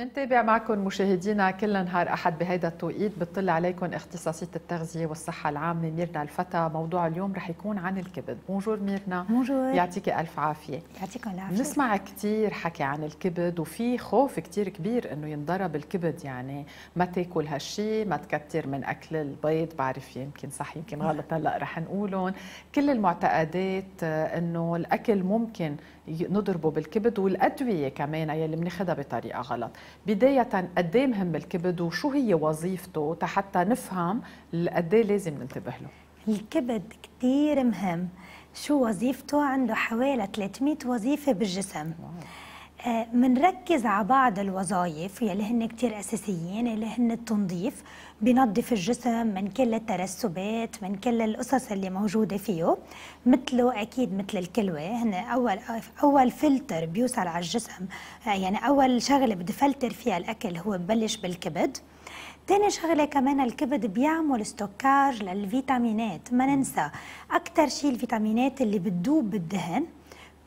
منتابع معكم مشاهدينا كل نهار أحد بهيدا التوقيت بتطل عليكم اختصاصية التغذية والصحة العامة ميرنا الفتى موضوع اليوم رح يكون عن الكبد بونجور ميرنا بونجور يعطيك ألف عافية يعطيكم العافية بنسمع كثير حكي عن الكبد وفي خوف كثير كبير إنه ينضرب الكبد يعني ما تاكل هالشيء ما تكتر من أكل البيض بعرف يمكن صح يمكن غلط هلا رح نقولهم كل المعتقدات آه، إنه الأكل ممكن نضربه بالكبد والادويه كمان يلي بناخذها بطريقه غلط بدايه قد إيه مهم الكبد وشو هي وظيفته حتى نفهم قد إيه لازم ننتبه له الكبد كثير مهم شو وظيفته عنده حوالي 300 وظيفه بالجسم واو. آه، منركز على بعض الوظائف يلي هن كتير أساسيين يلي هن التنظيف بنظف الجسم من كل الترسبات من كل القصص اللي موجودة فيه مثله أكيد مثل الكلوة هن أول أول فلتر بيوصل على الجسم آه، يعني أول شغلة بدي فلتر فيها الأكل هو ببلش بالكبد تاني شغله كمان الكبد بيعمل استوكاج للفيتامينات ما ننسى اكثر شيء الفيتامينات اللي بتذوب بالدهن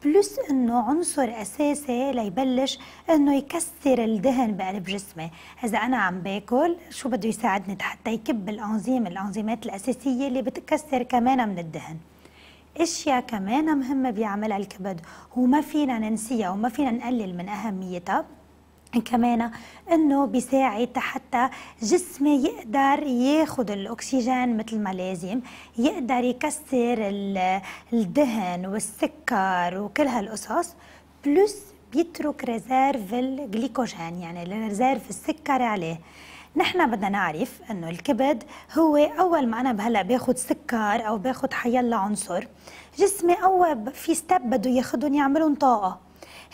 بلس انه عنصر اساسي ليبلش انه يكسر الدهن بقلب جسمي اذا انا عم باكل شو بده يساعدني حتى يكب الانزيم الانزيمات الاساسيه اللي بتكسر كمان من الدهن اشياء كمان مهمه بيعملها الكبد وما فينا ننسيها وما فينا نقلل من اهميتها كمان انه بيساعد حتى جسمي يقدر ياخذ الاكسجين مثل ما لازم يقدر يكسر الدهن والسكر وكل هالقصص بلس بيترك ريزيرف الجليكوجين يعني ريزيرف السكر عليه نحن بدنا نعرف انه الكبد هو اول ما انا هلا باخذ سكر او باخذ حيلا عنصر جسمي اول في ستيب بده ياخذهم يعملهم طاقه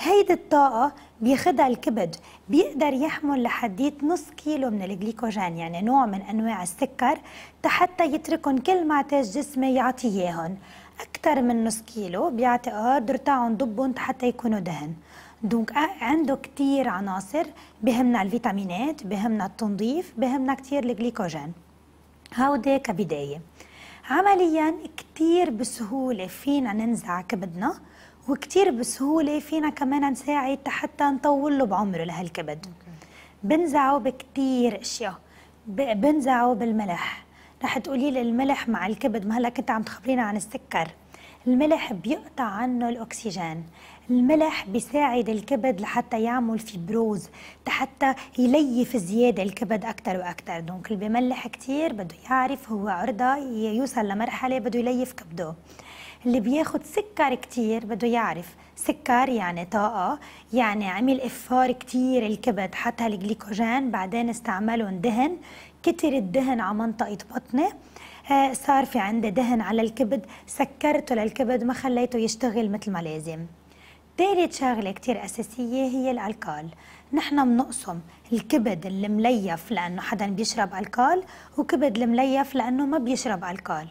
هيدي الطاقة بياخدها الكبد بيقدر يحمل لحديت نص كيلو من الجليكوجين يعني نوع من أنواع السكر حتى يتركهم كل ما احتاج جسمه يعطيه إياهم أكثر من نص كيلو بيعطي قادر ارتعهم ضبهم حتى يكونوا دهن دونك عنده كتير عناصر بهمنا الفيتامينات بهمنا التنظيف بهمنا كتير الجليكوجين هودي كبداية عمليا كتير بسهولة فينا ننزع كبدنا وكتير بسهولة فينا كمان نساعد حتى نطول له بعمره لهالكبد بنزعه بكتير اشياء بنزعه بالملح رح تقولي لي الملح مع الكبد ما هلا كنت عم تخبرينا عن السكر الملح بيقطع عنه الاكسجين الملح بيساعد الكبد لحتى يعمل فيبروز حتى يليف زيادة الكبد أكثر وأكثر دونك اللي بملح كثير بده يعرف هو عرضة يوصل لمرحلة بده يليف كبده اللي بياخد سكر كتير بده يعرف سكر يعني طاقة يعني عمل إفار كتير الكبد حتى الجليكوجين بعدين استعملهم دهن كتر الدهن على منطقة بطني آه، صار في عندي دهن على الكبد سكرته للكبد ما خليته يشتغل مثل ما لازم ثالث شغلة كتير أساسية هي الألكال نحن بنقسم الكبد المليف لأنه حدا بيشرب ألكال وكبد المليف لأنه ما بيشرب ألكال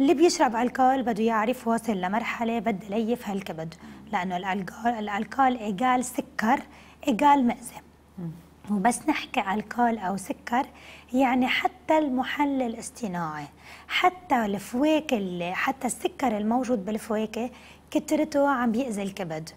اللي بيشرب الكول بده يعرف واصل لمرحله بده ليف هالكبد لانه الالكول الالكول ايجال سكر ايجال مأذي وبس نحكي الكول او سكر يعني حتى المحلل الاصطناعي حتى الفواكه حتى السكر الموجود بالفواكه كترته عم بيأذي الكبد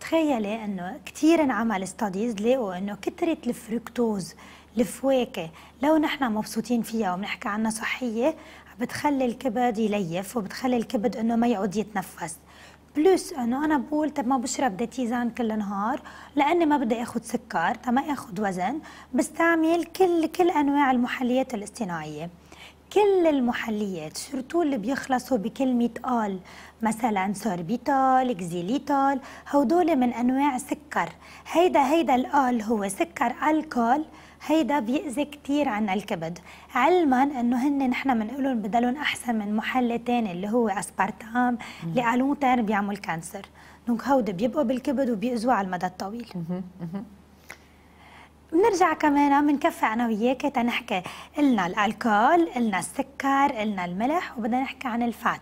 تخيلي انه كثير انعمل ستاديز لقوا انه كثره الفركتوز الفواكه لو نحن مبسوطين فيها وبنحكي عنها صحيه بتخلي الكبد يليف وبتخلي الكبد انه ما يقعد يتنفس بلس انه انا بقول طب ما بشرب ديتيزان كل نهار لاني ما بدي اخذ سكر تا طيب ما اخذ وزن بستعمل كل كل انواع المحليات الاصطناعيه كل المحليات شرطوا اللي بيخلصوا بكلمة آل مثلا سوربيتال، اكزيليتال هودول من أنواع سكر هيدا هيدا الآل هو سكر الكول هيدا بيأذي كثير عن الكبد علما انه هن نحن بنقولهم بدلهم احسن من محل ثاني اللي هو اسبارتام اللي على تيرم بيعمل كانسر دونك هودي بيبقوا بالكبد وبيأذوه على المدى الطويل بنرجع كمان بنكفي انا وياك تنحكي قلنا الالكول قلنا السكر قلنا الملح وبدنا نحكي عن الفات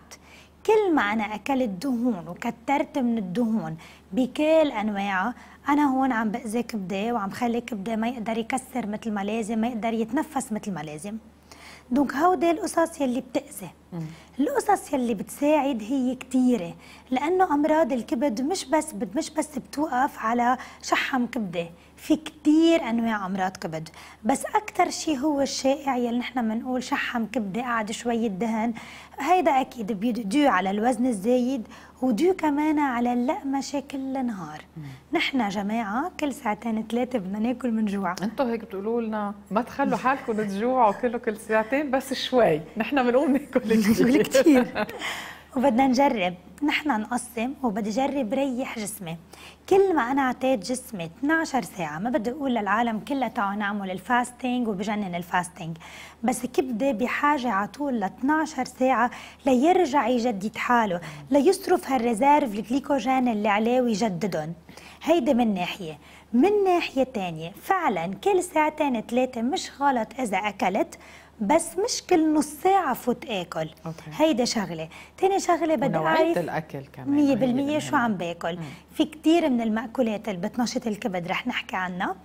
كل ما انا اكلت دهون وكترت من الدهون بكل انواعها انا هون عم باذي كبدي وعم خلي كبدي ما يقدر يكسر مثل ما لازم ما يقدر يتنفس مثل ما لازم دونك هودي القصص يلي بتاذي القصص يلي بتساعد هي كثيره لانه امراض الكبد مش بس مش بس بتوقف على شحم كبده في كثير انواع امراض كبد بس اكثر شيء هو الشائع يلي نحن بنقول شحم كبده قعد شويه دهن هيدا اكيد بيدو على الوزن الزايد ودو كمان على اللقمشه كل النهار نحن جماعه كل ساعتين ثلاثه بدنا ناكل من جوع انتوا هيك بتقولوا لنا ما تخلوا حالكم تجوعوا كله كل ساعتين بس شوي نحن بنقوم ناكل نقول كثير وبدنا نجرب نحن نقسم وبدي جرب ريح جسمي كل ما انا اعطيت جسمي 12 ساعه ما بدي اقول للعالم كلها تعالوا نعمل الفاستنج وبجنن الفاستنج بس كبدي بحاجه على طول ل 12 ساعه ليرجع يجدد حاله ليصرف هالريزيرف الجليكوجين اللي عليه ويجددهم هيدي من ناحيه من ناحيه ثانيه فعلا كل ساعتين ثلاثه مش غلط اذا اكلت بس مش كل نص ساعه فوت اكل أوكي. هيدا شغله تاني شغله بدي اعرف الاكل كمان 100% شو عم باكل مم. في كثير من المأكولات اللي بتنشط الكبد رح نحكي عنها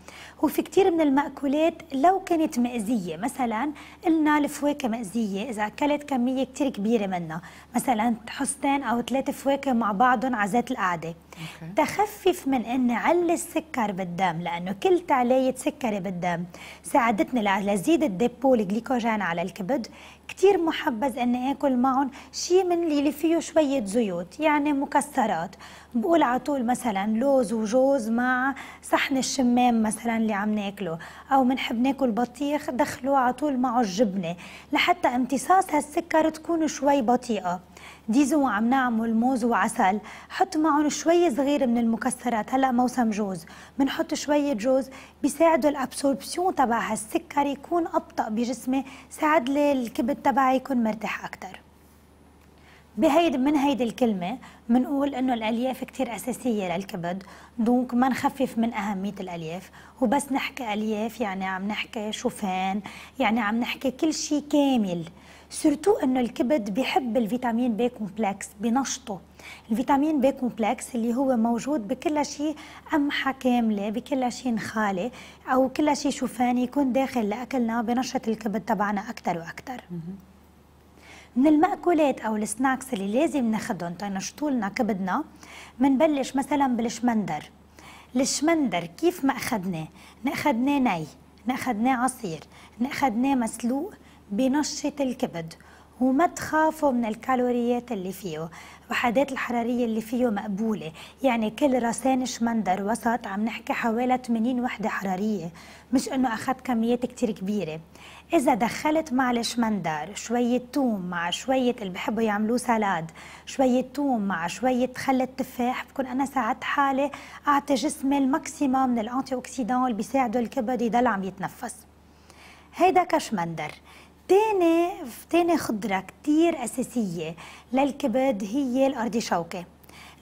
وفي كثير من المأكولات لو كانت مأزيه مثلا قلنا الفواكه مأزيه اذا اكلت كميه كثير كبيره منها مثلا حصتين او ثلاث فواكه مع بعضهم على ذات القعده أوكي. تخفف من اني عل السكر بالدم لانه كل تعليه سكري بالدم ساعدتني لزيد الديبول الجليكوز وجعان على الكبد كثير محبذ اني اكل معهم شيء من اللي فيه شويه زيوت يعني مكسرات بقول على طول مثلا لوز وجوز مع صحن الشمام مثلا اللي عم ناكله او بنحب ناكل بطيخ دخلوا على طول معه الجبنه لحتى امتصاص هالسكر تكون شوي بطيئه ديزو عم نعمل موز وعسل حط معهم شوية صغيرة من المكسرات هلا موسم جوز بنحط شوية جوز بيساعدوا الابسوربسيون تبع هالسكر يكون أبطأ بجسمي ساعد لي الكبد تبعي يكون مرتاح اكثر بهيد من هيدي الكلمة بنقول انه الالياف كثير اساسية للكبد دونك ما نخفف من اهمية الالياف وبس نحكي الياف يعني عم نحكي شوفان يعني عم نحكي كل شيء كامل سورتو انه الكبد بيحب الفيتامين بي كومبلكس بنشطه الفيتامين بي كومبلكس اللي هو موجود بكل شيء قمحة كاملة بكل شيء نخالة أو كل شيء شوفان يكون داخل لأكلنا بنشط الكبد تبعنا أكثر وأكثر من المأكولات أو السناكس اللي لازم ناخدهم تنشطوا لنا كبدنا منبلش مثلا بالشمندر الشمندر كيف ما أخذناه نأخذناه ني نأخذناه عصير نأخذناه مسلوق بنشط الكبد وما تخافوا من الكالوريات اللي فيه الوحدات الحرارية اللي فيه مقبولة يعني كل رسان شمندر وسط عم نحكي حوالي 80 وحدة حرارية مش انه أخذ كميات كتير كبيرة اذا دخلت مع الشمندر شوية توم مع شوية اللي بحبوا يعملوه سلاد شوية توم مع شوية خل التفاح بكون انا ساعدت حالي اعطي جسمي الماكسيموم من الانتي اوكسيدان اللي بيساعدوا الكبد يضل عم يتنفس هيدا كشمندر تاني تاني خضرة كتير أساسية للكبد هي الأرضي شوكة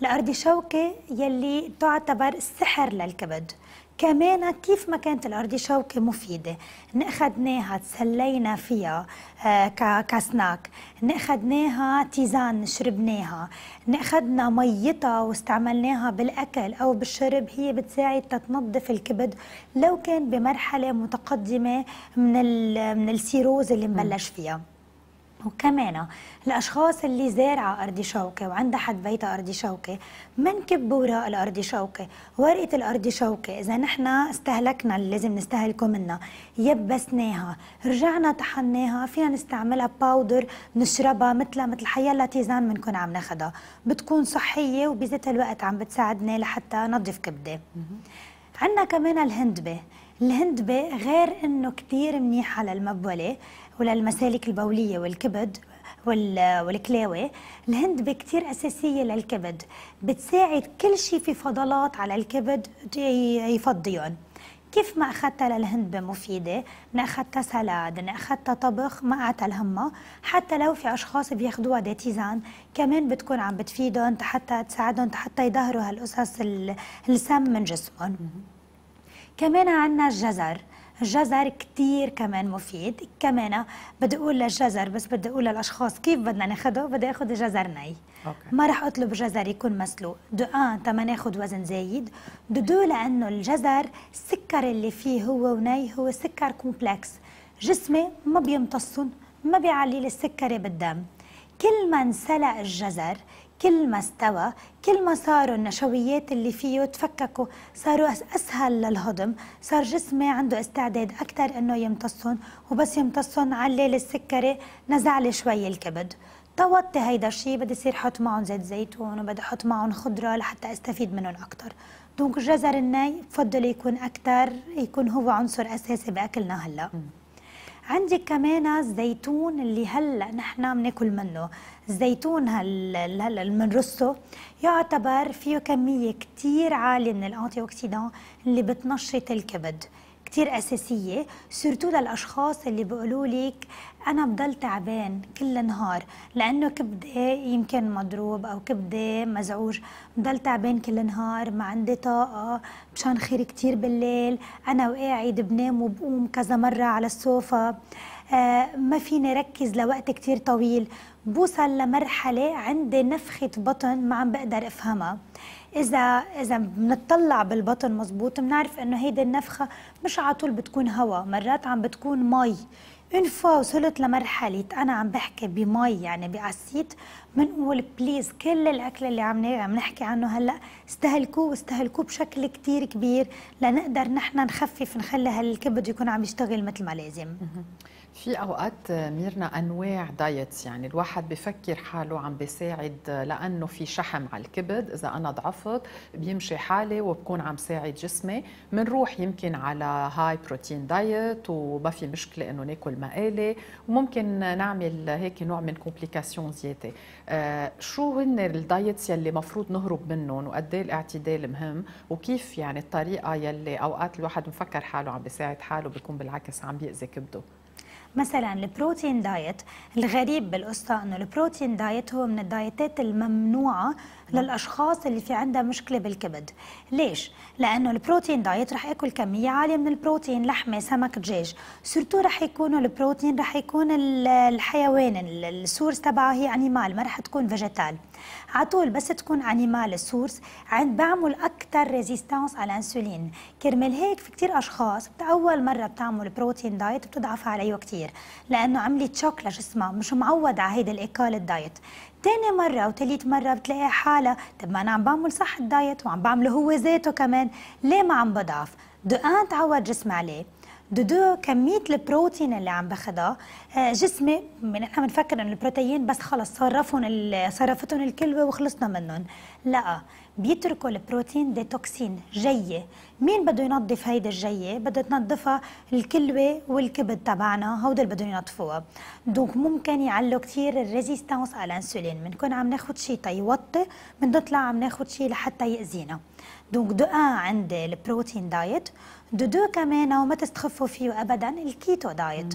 الأرضي شوكة يلي تعتبر سحر للكبد كمان كيف ما كانت الأرضي شوكة مفيدة نأخذناها تسلينا فيها آه، كسناك نأخذناها تيزان شربناها نأخذنا ميتها واستعملناها بالأكل أو بالشرب هي بتساعد تتنظف الكبد لو كان بمرحلة متقدمة من, من السيروز اللي مبلش فيها وكمان الأشخاص اللي زارعة أرضي وعندها حد بيتها أرضي شوكة منكب وراء الأرضي شوكة ورقة الأرضي شوكة إذا نحن استهلكنا اللي لازم نستهلكه منها يبسناها رجعنا طحناها فينا نستعملها باودر نشربها مثلها مثل حيلا تيزان بنكون عم ناخدها بتكون صحية وبذات الوقت عم بتساعدنا لحتى نظف كبدة عندنا كمان الهندبة الهندبة غير انه كثير منيحة للمبولة وللمسالك البولية والكبد والكلاوي الهند كتير أساسية للكبد بتساعد كل شيء في فضلات على الكبد يفضيهم كيف ما أخذتها للهند مفيدة أنا أخذتها سلاد أنا أخذتها طبخ ما قعدتها الهمة حتى لو في أشخاص بياخذوها ديتيزان كمان بتكون عم بتفيدهم حتى تساعدهم حتى يظهروا هالقصص السم من جسمهم كمان عندنا الجزر الجزر كثير كمان مفيد كمان بدي اقول للجزر بس بدي اقول للاشخاص كيف بدنا ناخده بدي اخذ الجزر ني أوكي. ما راح اطلب جزر يكون مسلوق دو ان تما ناخذ وزن زايد دو دو لانه الجزر السكر اللي فيه هو وني هو سكر كومبلكس جسمي ما بيمتصن ما بيعلي السكري بالدم كل ما انسلق الجزر كل ما استوى كل ما صاروا النشويات اللي فيه تفككوا صاروا أسهل للهضم صار جسمي عنده استعداد أكثر أنه يمتصهم وبس يمتصهم علل السكري نزع لي شوي الكبد طوّت هيدا الشيء بدي يصير حط معهم زيت زيتون وبدي احط معهم خضره لحتى استفيد منهم اكثر دونك جزر الناي بفضل يكون اكثر يكون هو عنصر اساسي باكلنا هلا عندك كمان الزيتون اللي هلا نحن بناكل منه الزيتون هلا اللي بنرصه يعتبر فيه كمية كثير عالية من الأنتي أوكسيدان اللي بتنشط الكبد كثير أساسية سورتو للأشخاص اللي بيقولوا لك أنا بضل تعبان كل النهار لأنه كبدي يمكن مضروب أو كبدي مزعوج بضل تعبان كل النهار ما عندي طاقة مشان خير كثير بالليل أنا وقاعد بنام وبقوم كذا مرة على السوفا آه ما فيني ركز لوقت كثير طويل بوصل لمرحله عندي نفخه بطن ما عم بقدر افهمها اذا اذا بنطلع بالبطن مزبوط بنعرف انه هيدي النفخه مش على طول بتكون هواء مرات عم بتكون مي اون فوا وصلت لمرحله انا عم بحكي بمي يعني بعسيت بنقول بليز كل الاكل اللي عم عم نحكي عنه هلا استهلكوه واستهلكوه بشكل كثير كبير لنقدر نحن نخفف نخلي هالكبد يكون عم يشتغل مثل ما لازم في اوقات آه، ميرنا انواع دايتس يعني الواحد بفكر حاله عم بيساعد آه، لانه في شحم على الكبد اذا انا ضعفت بيمشي حالي وبكون عم ساعد جسمي بنروح يمكن على هاي بروتين دايت وما في مشكله انه ناكل مقالي وممكن نعمل هيك نوع من كومبليكاسيون زياده آه شو هن الدايتس يلي مفروض نهرب منهم وقد ايه الاعتدال مهم وكيف يعني الطريقه يلي اوقات الواحد مفكر حاله عم بيساعد حاله بيكون بالعكس عم بيأذي كبده مثلا البروتين دايت الغريب بالقصه انه البروتين دايت هو من الدايتات الممنوعه نعم. للاشخاص اللي في عندها مشكله بالكبد ليش لانه البروتين دايت رح اكل كميه عاليه من البروتين لحمه سمك دجاج سورتو رح يكونوا البروتين رح يكون الحيوان السورس تبعها هي انيمال ما رح تكون فيجيتال على طول بس تكون انيمال السورس عند بعمل اكثر ريزيستانس على الانسولين كرمال هيك في كثير اشخاص اول مره بتعمل بروتين دايت بتضعف عليه إيوه كثير لانه عملت شوك لجسمها مش معود على هيدا الاكال الدايت تاني مرة أو تالت مرة بتلاقي حالة طب ما أنا عم بعمل صح الدايت وعم بعمله هو ذاته كمان ليه ما عم بضعف؟ دقان تعود جسمي عليه دو دو كميه البروتين اللي عم باخدها آه، جسمي من احنا بنفكر انه البروتين بس خلص صرفهم صرفتهم الكلوه وخلصنا منهم لا بيتركوا البروتين ديتوكسين جيه مين بده ينظف هيدا الجيه بده تنظفها الكلوه والكبد تبعنا هودا اللي بدهم ينظفوها دونك ممكن يعلوا كثير الريزيستانس على الانسولين بنكون عم ناخذ شيء تيوطي بنطلع عم ناخذ شيء لحتى ياذينا دونك دو ان عند البروتين دايت دو دو كمان وما تستخفوا فيه ابدا الكيتو دايت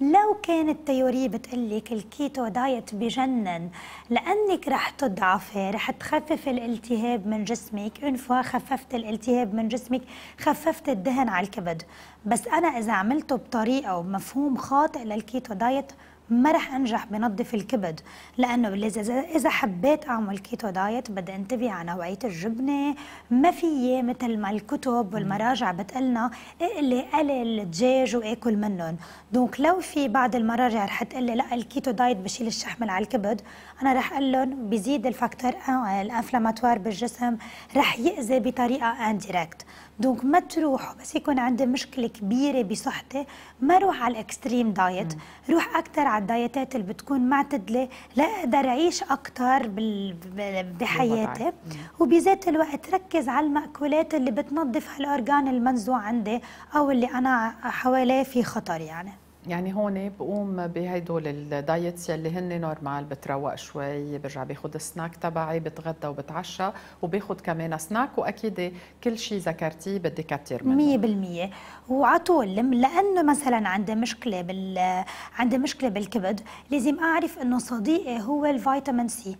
مم. لو كانت تيوري بتقلك الكيتو دايت بجنن لانك رح تضعفي رح تخفف الالتهاب من جسمك اون فوا خففت الالتهاب من جسمك خففت الدهن على الكبد بس انا اذا عملته بطريقه ومفهوم خاطئ للكيتو دايت ما رح انجح بنظف الكبد لانه اذا حبيت اعمل كيتو دايت بدي انتبه على نوعيه الجبنه ما في مثل ما الكتب والمراجع بتقلنا اقلي إيه قلل الدجاج واكل منهم دونك لو في بعض المراجع رح تقلي لا الكيتو دايت بشيل الشحم على الكبد انا رح اقول لهم بيزيد الفاكتور آه، الانفلاماتوار بالجسم رح ياذي بطريقه انديركت دونك ما تروحوا بس يكون عندي مشكله كبيره بصحتي ما روح على الاكستريم دايت روح اكثر على الدايتات اللي بتكون معتدله اقدر اعيش اكثر بحياتي وبذات الوقت ركز على المأكولات اللي بتنظف هالاورجان المنزوع عندي او اللي انا حواليه في خطر يعني يعني هون بقوم بهدول الدايتس يلي هن نورمال بتروق شوي برجع باخذ السناك تبعي بتغدى وبتعشى وباخذ كمان سناك واكيد كل شيء ذكرتيه بدي كثير منه 100% وعلى طول لانه مثلا عندي مشكله بال عندي مشكله بالكبد لازم اعرف انه صديقي هو الفيتامين سي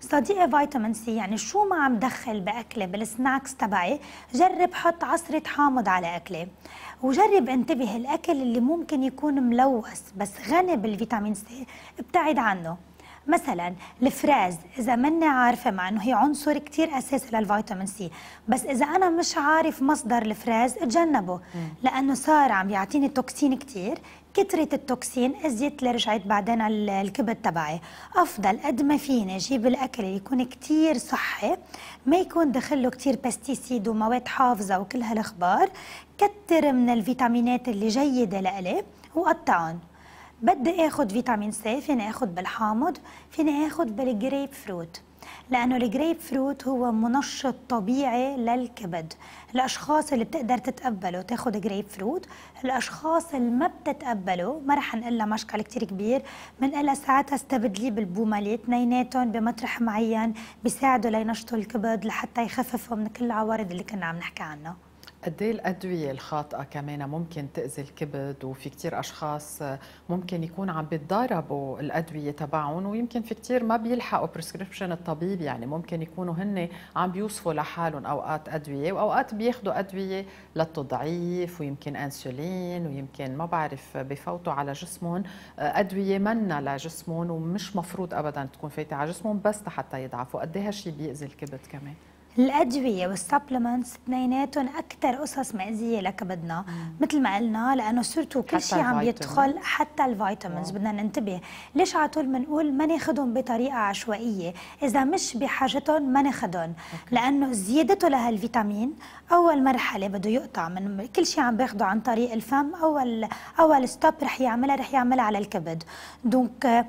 صديقي فيتامين سي يعني شو ما عم دخل باكلي بالسناكس تبعي جرب حط عصره حامض على اكلي وجرب انتبه الاكل اللي ممكن يكون ملوث بس غني بالفيتامين سي ابتعد عنه مثلا الفراز اذا مني عارفه مع انه هي عنصر كثير اساسي للفيتامين سي بس اذا انا مش عارف مصدر الفراز اتجنبه لانه صار عم يعطيني توكسين كثير كترة التوكسين أزيت لرجعت بعدين الكبد تبعي أفضل قد ما فيني جيب الأكل اللي يكون كتير صحي ما يكون دخله كتير بستيسيد ومواد حافظة وكل هالأخبار كتر من الفيتامينات اللي جيدة لإلي وقطعهم بدي أخذ فيتامين سي فيني أخذ بالحامض فيني أخذ بالجريب فروت لأنه الجريب فروت هو منشط طبيعي للكبد الأشخاص اللي بتقدر تتقبله تاخد جريب فروت الأشخاص اللي ما بتتقبله ما رح نقلها مشكل كتير كبير بنقلها ساعتها استبدليه بالبومالي اثنيناتهم بمطرح معين بيساعدوا لينشطوا الكبد لحتى يخففوا من كل العوارض اللي كنا عم نحكي عنها قد ايه الادويه الخاطئه كمان ممكن تاذي الكبد وفي كثير اشخاص ممكن يكون عم بيتضاربوا الادويه تبعهم ويمكن في كثير ما بيلحقوا بريسكربشن الطبيب يعني ممكن يكونوا هن عم بيوصفوا لحالهم اوقات ادويه واوقات بياخذوا ادويه للتضعيف ويمكن انسولين ويمكن ما بعرف بفوتوا على جسمهم ادويه منا لجسمهم ومش مفروض ابدا تكون فايته على جسمهم بس حتى يضعفوا قد ايه هالشيء بيأذي الكبد كمان الادويه والسبلمنتس اثنيناتهم اكثر قصص مأذيه لكبدنا مثل ما قلنا لانه صرتوا كل شيء عم يدخل حتى الفيتامينز بدنا ننتبه ليش على طول بنقول ما ناخذهم بطريقه عشوائيه اذا مش بحاجتهم ما ناخذهم لانه زيادته لهالفيتامين اول مرحله بده يقطع من كل شيء عم باخده عن طريق الفم اول اول ستوب رح يعملها رح يعملها على الكبد دونك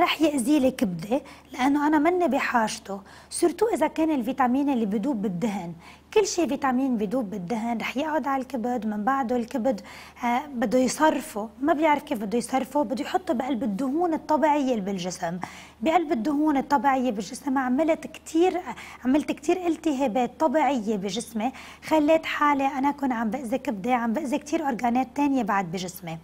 رح يأذي لي كبده لأنه أنا مني بحاجته سورتو إذا كان الفيتامين اللي بدوب بالدهن كل شيء فيتامين بدوب بالدهن رح يقعد على الكبد من بعده الكبد آه، بده يصرفه ما بيعرف كيف بده يصرفه بده يحطه بقلب الدهون الطبيعية اللي بالجسم بقلب الدهون الطبيعية بالجسم عملت كتير عملت كتير التهابات طبيعية بجسمي خليت حالي أنا كن عم بأذي كبدي عم بأذي كتير أورجانات تانية بعد بجسمي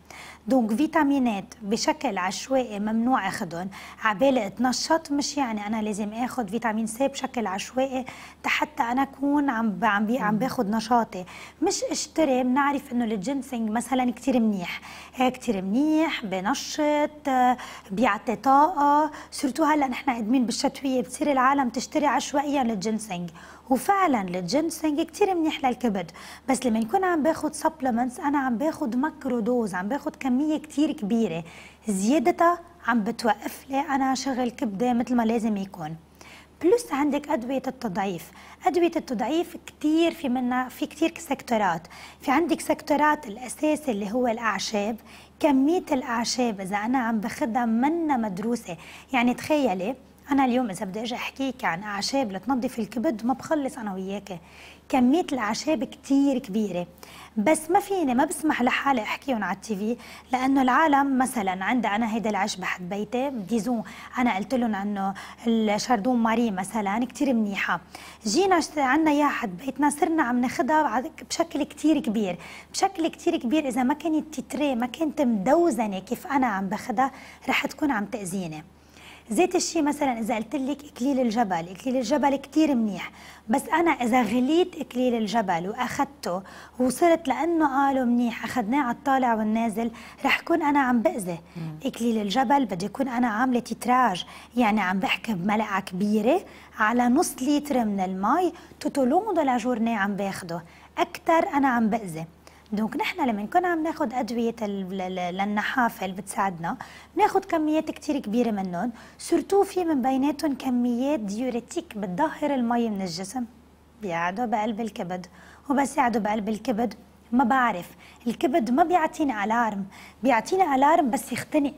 دونك فيتامينات بشكل عشوائي ممنوع أخدهم عبالي اتنشط مش يعني أنا لازم أخد فيتامين سي بشكل عشوائي حتى أنا أكون عم عم بي عم باخذ نشاطي مش اشتري بنعرف انه الجينسينج مثلا كثير منيح إيه، كثير منيح بنشط بيعطي طاقه سورتو هلا نحن ادمين بالشتويه بتصير العالم تشتري عشوائيا للجينسينج وفعلا الجينسينج كثير منيح للكبد بس لما نكون عم باخذ سبلمنتس انا عم باخذ ماكرو دوز عم باخذ كميه كثير كبيره زيادتها عم بتوقف لي انا شغل كبده مثل ما لازم يكون بلس عندك ادويه التضعيف ادويه التضعيف كثير في منها في كثير سكتورات في عندك سكتورات الاساسي اللي هو الاعشاب كميه الاعشاب اذا انا عم باخذها منا مدروسه يعني تخيلي انا اليوم اذا بدي اجي احكيك عن اعشاب لتنظف الكبد ما بخلص انا وياك كميه الاعشاب كثير كبيره بس ما فيني ما بسمح لحالي احكيهم على التي في لانه العالم مثلا عندي انا هيدا العش بحد بيتي ديزو انا قلت لهم عنه الشاردون ماري مثلا كثير منيحه جينا عندنا اياها حد بيتنا صرنا عم ناخذها بشكل كثير كبير بشكل كثير كبير اذا ما كانت تتري ما كانت مدوزنه كيف انا عم باخذها رح تكون عم تاذيني زيت الشيء مثلا اذا قلت لك اكليل الجبل اكليل الجبل كثير منيح بس انا اذا غليت اكليل الجبل واخذته وصرت لانه قالوا منيح اخذناه على الطالع والنازل رح كون انا عم باذي اكليل الجبل بدي اكون انا عامله تتراج يعني عم بحكي بملعقه كبيره على نص لتر من المي توتو لونغ دو لا جورني عم باخده اكثر انا عم باذي دونك نحن لما نكون عم ناخذ ادويه للنحافه اللي بتساعدنا بناخذ كميات كتير كبيره منهم سورتو في من بيناتهم كميات ديوريتيك بتظهر المي من الجسم بيقعدوا بقلب الكبد وبس يقعدوا بقلب الكبد ما بعرف الكبد ما بيعطيني الارم بيعطيني الارم بس يختنق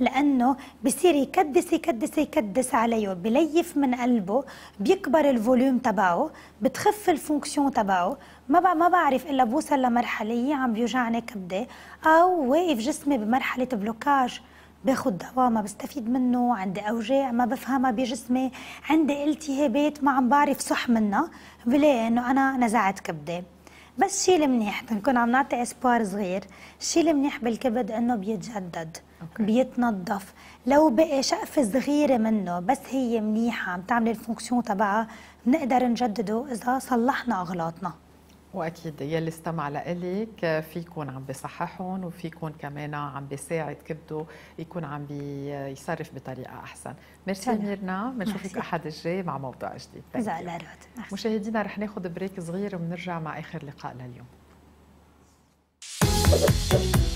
لانه بصير يكدس يكدس يكدس عليه بليف من قلبه بيكبر الفوليوم تبعه بتخف الفونكسيون تبعه ما ما بعرف الا بوصل لمرحله عم بيوجعني كبده او واقف جسمي بمرحله بلوكاج باخذ دواء ما بستفيد منه عندي اوجاع ما بفهمها بجسمي عندي التهابات ما عم بعرف صح منها بلاقي انه انا نزعت كبده بس شيء المنيح بنكون عم نعطي اسبوار صغير الشيء المنيح بالكبد انه بيتجدد أوكي. بيتنظف لو بقي شقفة صغيرة منه بس هي منيحة عم تعمل الفونكسيون تبعها بنقدر نجدده إذا صلحنا أغلاطنا واكيد يلي استمع لإلك فيكون عم بصححهم وفيكون كمان عم بيساعد كبده يكون عم بيصرف بطريقه احسن ميرسي ميرنا بنشوفك احد الجاي مع موضوع جديد اذا مشاهدينا رح ناخذ بريك صغير وبنرجع مع اخر لقاء لليوم